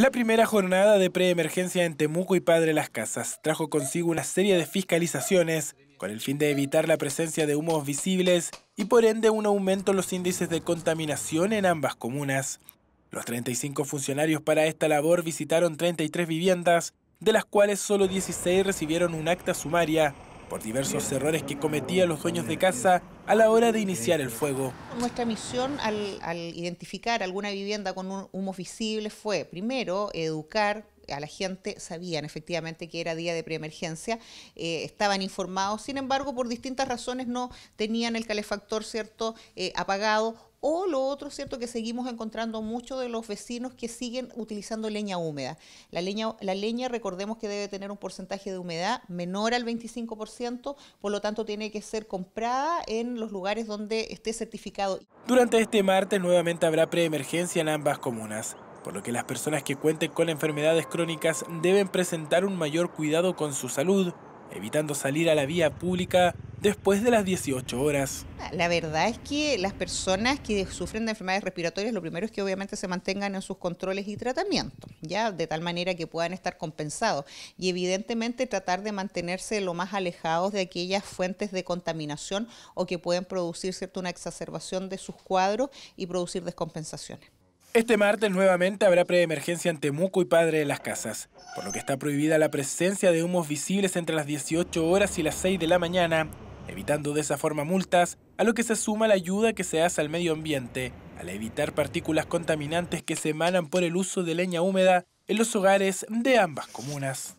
La primera jornada de preemergencia en Temuco y Padre Las Casas trajo consigo una serie de fiscalizaciones con el fin de evitar la presencia de humos visibles y por ende un aumento en los índices de contaminación en ambas comunas. Los 35 funcionarios para esta labor visitaron 33 viviendas, de las cuales solo 16 recibieron un acta sumaria por diversos errores que cometían los dueños de casa a la hora de iniciar el fuego. Nuestra misión al, identificar alguna vivienda con un visible fue, primero, educar a la gente, sabían efectivamente que era día de preemergencia, eh, estaban informados, sin embargo, por distintas razones no tenían el calefactor, ¿cierto?, eh, apagado o lo otro, ¿cierto?, que seguimos encontrando muchos de los vecinos que siguen utilizando leña húmeda. La leña, la leña, recordemos que debe tener un porcentaje de humedad menor al 25%, por lo tanto tiene que ser comprada en los lugares donde esté certificado. Durante este martes nuevamente habrá preemergencia en ambas comunas por lo que las personas que cuenten con enfermedades crónicas deben presentar un mayor cuidado con su salud, evitando salir a la vía pública después de las 18 horas. Ah, la verdad es que las personas que sufren de enfermedades respiratorias, lo primero es que obviamente se mantengan en sus controles y tratamientos, ya de tal manera que puedan estar compensados y evidentemente tratar de mantenerse lo más alejados de aquellas fuentes de contaminación o que pueden producir cierta una exacerbación de sus cuadros y producir descompensaciones. Este martes nuevamente habrá preemergencia en Temuco y Padre de las Casas, por lo que está prohibida la presencia de humos visibles entre las 18 horas y las 6 de la mañana, evitando de esa forma multas, a lo que se suma la ayuda que se hace al medio ambiente, al evitar partículas contaminantes que se emanan por el uso de leña húmeda en los hogares de ambas comunas.